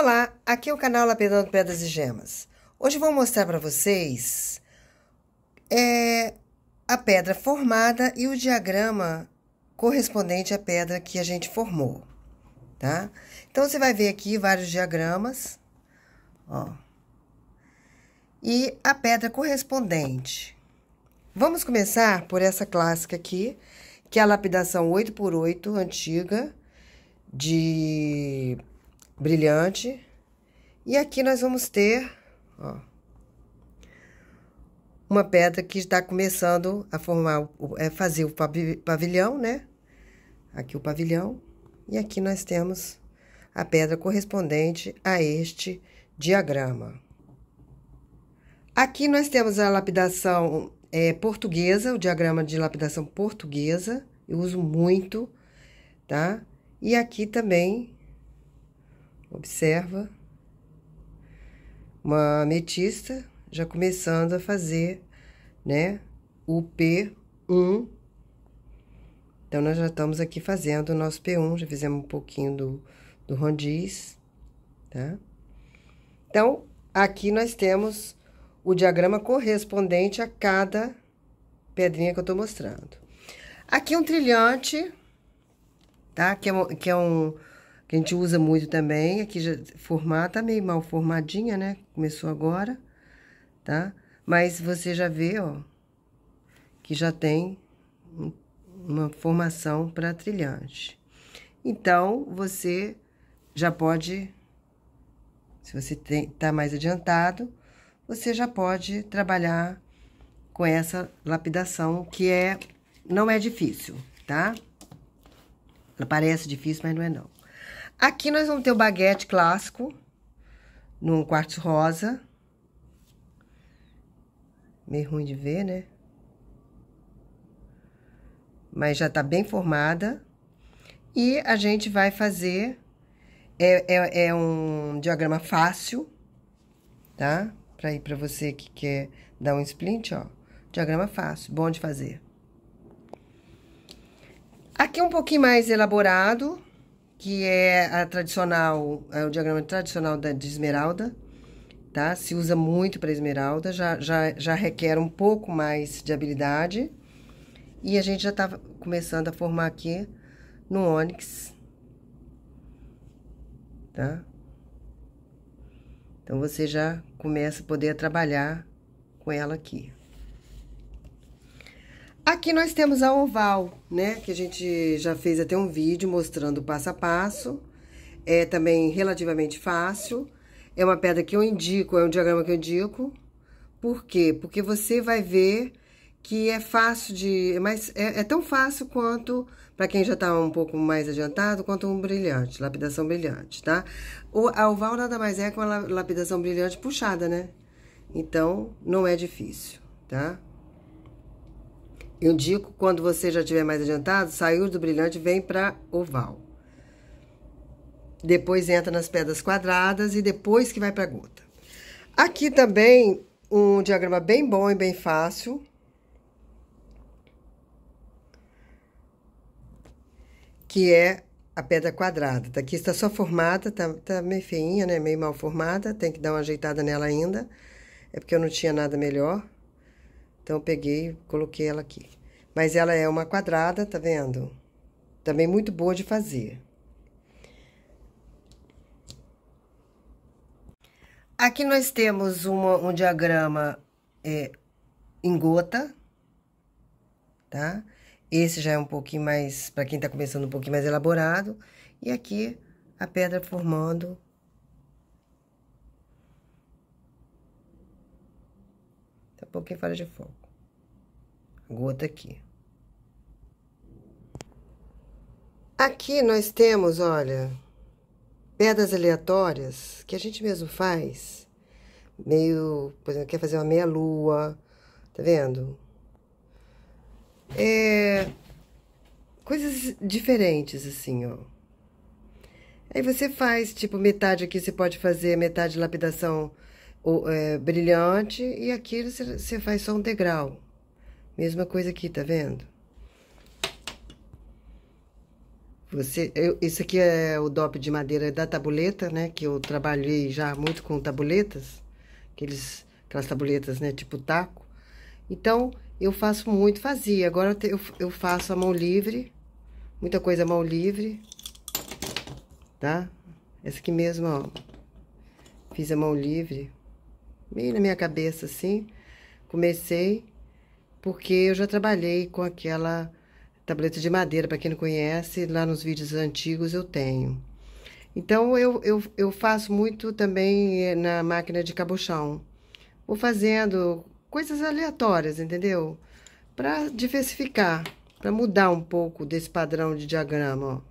Olá, aqui é o canal Lapidando Pedras e Gemas. Hoje vou mostrar para vocês é, a pedra formada e o diagrama correspondente à pedra que a gente formou, tá? Então, você vai ver aqui vários diagramas, ó, e a pedra correspondente. Vamos começar por essa clássica aqui, que é a lapidação 8 por 8 antiga, de brilhante. E aqui nós vamos ter, ó, uma pedra que está começando a formar, é fazer o pavilhão, né? Aqui o pavilhão. E aqui nós temos a pedra correspondente a este diagrama. Aqui nós temos a lapidação é, portuguesa, o diagrama de lapidação portuguesa. Eu uso muito, tá? E aqui também Observa uma ametista já começando a fazer, né, o P1. Então, nós já estamos aqui fazendo o nosso P1, já fizemos um pouquinho do, do rondiz, tá? Então, aqui nós temos o diagrama correspondente a cada pedrinha que eu tô mostrando. Aqui um trilhante, tá? Que é, que é um que a gente usa muito também. Aqui já formar, tá meio mal formadinha, né? Começou agora, tá? Mas você já vê, ó, que já tem uma formação para trilhante. Então, você já pode, se você está mais adiantado, você já pode trabalhar com essa lapidação, que é não é difícil, tá? parece difícil, mas não é não. Aqui nós vamos ter o baguete clássico, num quartzo rosa. Meio ruim de ver, né? Mas já tá bem formada. E a gente vai fazer... É, é, é um diagrama fácil, tá? Pra ir pra você que quer dar um splint, ó. Diagrama fácil, bom de fazer. Aqui é um pouquinho mais elaborado que é a tradicional, é o diagrama tradicional da, de esmeralda, tá? Se usa muito para esmeralda, já, já, já requer um pouco mais de habilidade. E a gente já está começando a formar aqui no ônix, tá? Então, você já começa a poder trabalhar com ela aqui. Aqui nós temos a oval, né? Que a gente já fez até um vídeo mostrando passo a passo. É também relativamente fácil. É uma pedra que eu indico, é um diagrama que eu indico. Por quê? Porque você vai ver que é fácil de... Mas é, é tão fácil quanto, para quem já está um pouco mais adiantado, quanto um brilhante, lapidação brilhante, tá? O, a oval nada mais é com a lapidação brilhante puxada, né? Então, não é difícil, Tá? Eu indico quando você já tiver mais adiantado, saiu do brilhante vem para oval. Depois entra nas pedras quadradas e depois que vai para gota. Aqui também um diagrama bem bom e bem fácil. Que é a pedra quadrada. Daqui tá, está só formada, tá, tá meio feinha, né? Meio mal formada, tem que dar uma ajeitada nela ainda. É porque eu não tinha nada melhor. Então, eu peguei coloquei ela aqui. Mas ela é uma quadrada, tá vendo? Também muito boa de fazer. Aqui nós temos uma, um diagrama é, em gota, tá? Esse já é um pouquinho mais, para quem tá começando, um pouquinho mais elaborado. E aqui, a pedra formando pouquinho é fora de foco. Gota aqui. Aqui nós temos, olha, pedras aleatórias que a gente mesmo faz. Meio, por exemplo, quer fazer uma meia-lua, tá vendo? É, coisas diferentes, assim, ó. Aí você faz, tipo, metade aqui você pode fazer metade lapidação o, é, brilhante e aqui você, faz só um degrau. Mesma coisa aqui, tá vendo? Você, eu, isso aqui é o dope de madeira da tabuleta, né? Que eu trabalhei já muito com tabuletas. Aqueles, aquelas tabuletas, né? Tipo taco. Então, eu faço muito, fazia. Agora eu, eu faço a mão livre. Muita coisa a mão livre. Tá? Essa aqui mesmo, ó. Fiz a mão livre meio na minha cabeça assim. Comecei porque eu já trabalhei com aquela tableta de madeira, para quem não conhece, lá nos vídeos antigos eu tenho. Então eu, eu, eu faço muito também eh, na máquina de cabochão. Vou fazendo coisas aleatórias, entendeu? Para diversificar, para mudar um pouco desse padrão de diagrama, ó.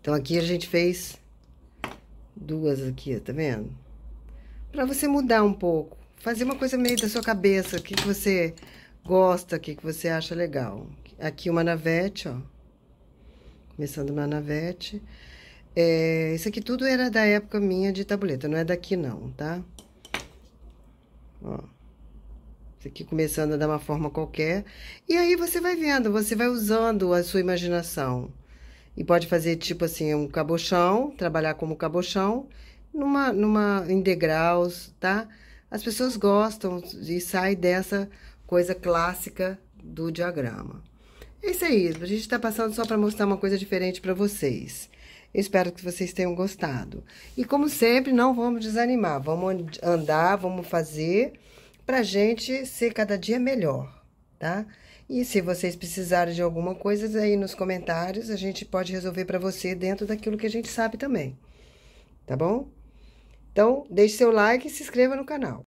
Então aqui a gente fez duas aqui, tá vendo? para você mudar um pouco. Fazer uma coisa meio da sua cabeça, o que, que você gosta, o que, que você acha legal. Aqui uma navete, ó. Começando uma navete. É, isso aqui tudo era da época minha de tabuleta, não é daqui não, tá? Ó. Isso aqui começando a dar uma forma qualquer. E aí você vai vendo, você vai usando a sua imaginação. E pode fazer tipo assim, um cabochão, trabalhar como cabochão numa, numa, em degraus, tá? As pessoas gostam e saem dessa coisa clássica do diagrama. É isso aí, a gente está passando só para mostrar uma coisa diferente para vocês. espero que vocês tenham gostado. E como sempre, não vamos desanimar, vamos andar, vamos fazer para gente ser cada dia melhor, tá? E se vocês precisarem de alguma coisa aí nos comentários, a gente pode resolver para você dentro daquilo que a gente sabe também. Tá bom? Então, deixe seu like e se inscreva no canal.